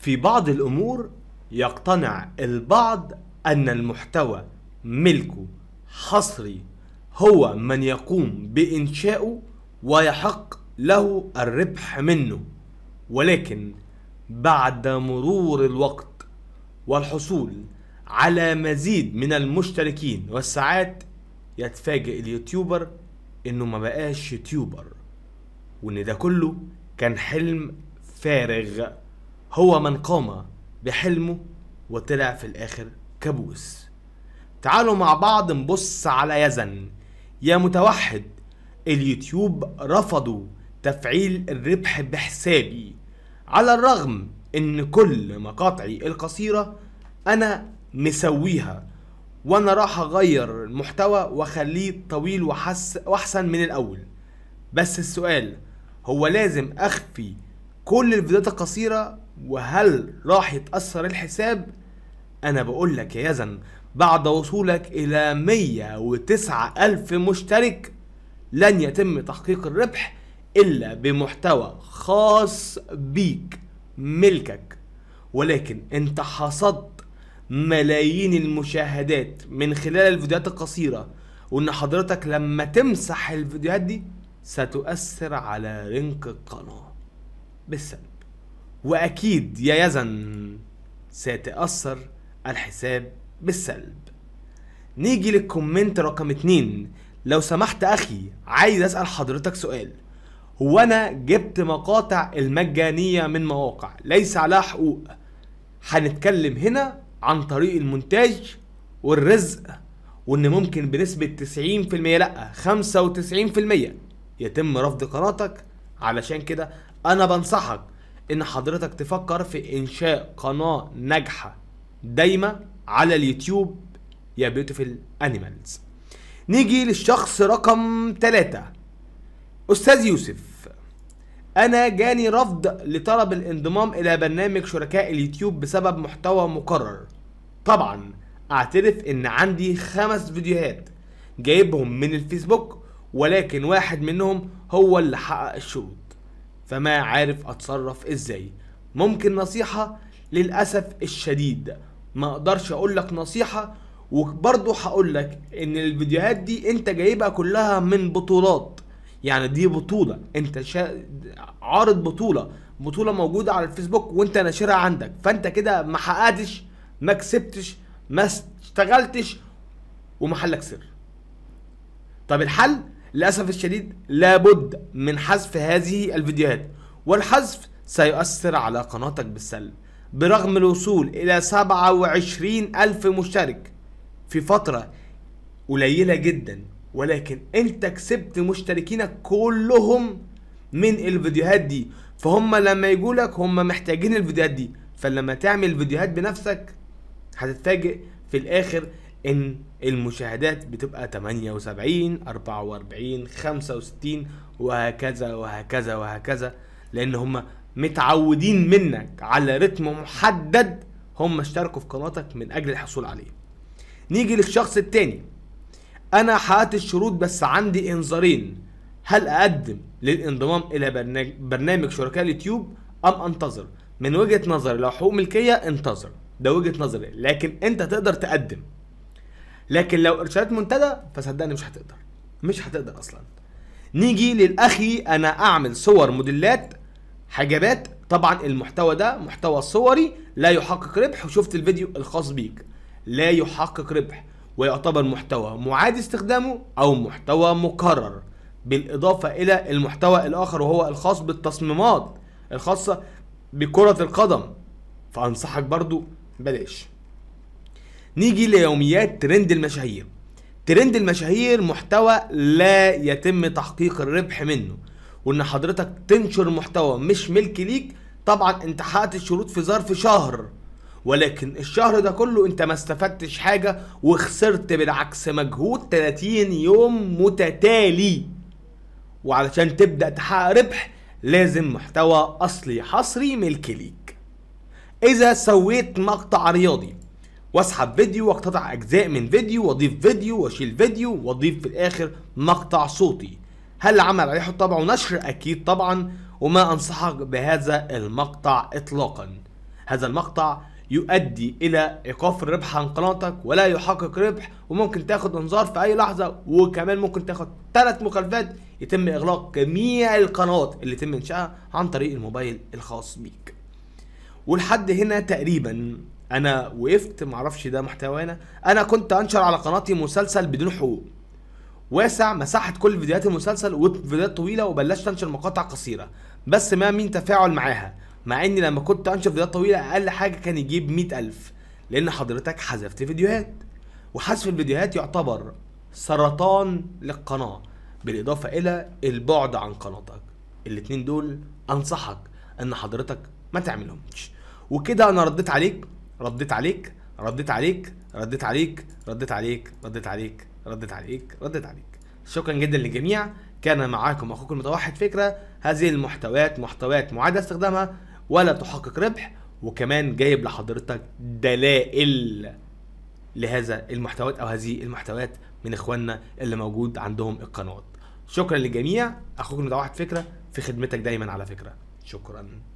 في بعض الأمور يقتنع البعض أن المحتوى ملكه حصري هو من يقوم بانشاؤه ويحق له الربح منه ولكن بعد مرور الوقت والحصول على مزيد من المشتركين والساعات يتفاجئ اليوتيوبر انه ما بقاش يوتيوبر وان ده كله كان حلم فارغ هو من قام بحلمه وطلع في الآخر كابوس تعالوا مع بعض نبص على يزن يا متوحد اليوتيوب رفضوا تفعيل الربح بحسابي على الرغم ان كل مقاطعي القصيرة انا مسويها وانا راح اغير المحتوى واخليه طويل وحس واحسن من الاول بس السؤال هو لازم اخفي كل الفيديوهات القصيرة وهل راح يتأثر الحساب؟ أنا بقول لك يا يزن بعد وصولك إلى 109 ألف مشترك لن يتم تحقيق الربح إلا بمحتوى خاص بيك ملكك ولكن أنت حصدت ملايين المشاهدات من خلال الفيديوهات القصيرة وإن حضرتك لما تمسح الفيديوهات دي ستؤثر على لينك القناة بالسلامة وأكيد يا يزن سيتأثر الحساب بالسلب نيجي للكومنت رقم اتنين لو سمحت أخي عايز أسأل حضرتك سؤال هو أنا جبت مقاطع المجانية من مواقع ليس عليها حقوق هنتكلم هنا عن طريق المونتاج والرزق وان ممكن بنسبة 90% لا 95% يتم رفض قناتك علشان كده انا بنصحك ان حضرتك تفكر في انشاء قناه ناجحه دايمه على اليوتيوب يا بيوتيفل انيمالز نيجي للشخص رقم ثلاثة استاذ يوسف انا جاني رفض لطلب الانضمام الى برنامج شركاء اليوتيوب بسبب محتوى مكرر طبعا اعترف ان عندي خمس فيديوهات جايبهم من الفيسبوك ولكن واحد منهم هو اللي حقق الشروط فما عارف اتصرف ازاي ممكن نصيحة للأسف الشديد ما اقدرش اقول لك نصيحة وبرضو هقول لك ان الفيديوهات دي انت جايبها كلها من بطولات يعني دي بطولة انت شا... عارض بطولة بطولة موجودة على الفيسبوك وانت ناشرها عندك فانت كده ما حققتش ما كسبتش ما اشتغلتش ومحلك سر طب الحل للأسف الشديد لابد من حذف هذه الفيديوهات والحذف سيؤثر على قناتك بالسلب برغم الوصول إلى 27 ألف مشترك في فترة قليلة جدا ولكن انت كسبت مشتركينك كلهم من الفيديوهات دي فهم لما يجوا لك هم محتاجين الفيديوهات دي فلما تعمل فيديوهات بنفسك هتتفاجئ في الاخر ان المشاهدات بتبقى 78 44 65 وهكذا وهكذا وهكذا لان هم متعودين منك على رتم محدد هم اشتركوا في قناتك من اجل الحصول عليه نيجي للشخص التاني انا حققت الشروط بس عندي انذارين هل اقدم للانضمام الى برنامج شركاء اليوتيوب ام انتظر من وجهه نظري لو حقوق ملكيه انتظر ده وجهه نظري لكن انت تقدر تقدم لكن لو ارشادات منتدى فصدقني مش هتقدر مش هتقدر اصلا نيجي للاخي انا اعمل صور موديلات حجابات طبعا المحتوى ده محتوى صوري لا يحقق ربح وشفت الفيديو الخاص بيك لا يحقق ربح ويعتبر محتوى معاد استخدامه او محتوى مكرر بالاضافه الى المحتوى الاخر وهو الخاص بالتصميمات الخاصه بكره القدم فانصحك برضو بلاش نيجي ليوميات ترند المشاهير ترند المشاهير محتوى لا يتم تحقيق الربح منه وان حضرتك تنشر محتوى مش ملك ليك طبعا انت حققت الشروط في ظرف شهر ولكن الشهر ده كله انت ما استفدتش حاجة وخسرت بالعكس مجهود 30 يوم متتالي وعلشان تبدأ تحقق ربح لازم محتوى أصلي حصري ملك ليك إذا سويت مقطع رياضي واسحب فيديو واقتطع اجزاء من فيديو واضيف فيديو واشيل فيديو واضيف في الاخر مقطع صوتي هل العمل عليه طبع ونشر اكيد طبعا وما انصحك بهذا المقطع اطلاقا هذا المقطع يؤدي الى ايقاف الربح عن قناتك ولا يحقق ربح وممكن تاخد انذار في اي لحظه وكمان ممكن تاخد ثلاث مخالفات يتم اغلاق جميع القنوات اللي تم انشائها عن طريق الموبايل الخاص بيك ولحد هنا تقريبا انا وقفت معرفش ده محتوانا انا كنت انشر على قناتي مسلسل بدون حقوق واسع مساحه كل فيديوهات المسلسل وفيديوهات طويله وبلشت انشر مقاطع قصيره بس ما مين تفاعل معاها مع اني لما كنت انشر فيديوهات طويله اقل حاجه كان يجيب مئة الف لان حضرتك حذفت فيديوهات وحذف الفيديوهات يعتبر سرطان للقناه بالاضافه الى البعد عن قناتك الاتنين دول انصحك ان حضرتك ما تعملهمش وكده انا رديت عليك رديت عليك رديت عليك رديت عليك رديت عليك رديت عليك رديت عليك رديت عليك شكرا جدا للجميع كان معاكم اخوكم المتوحد فكره هذه المحتويات محتويات معاد استخدامها ولا تحقق ربح وكمان جايب لحضرتك دلائل لهذا المحتويات او هذه المحتويات من اخواننا اللي موجود عندهم القنوات شكرا للجميع اخوكم المتوحد فكره في خدمتك دايما على فكره شكرا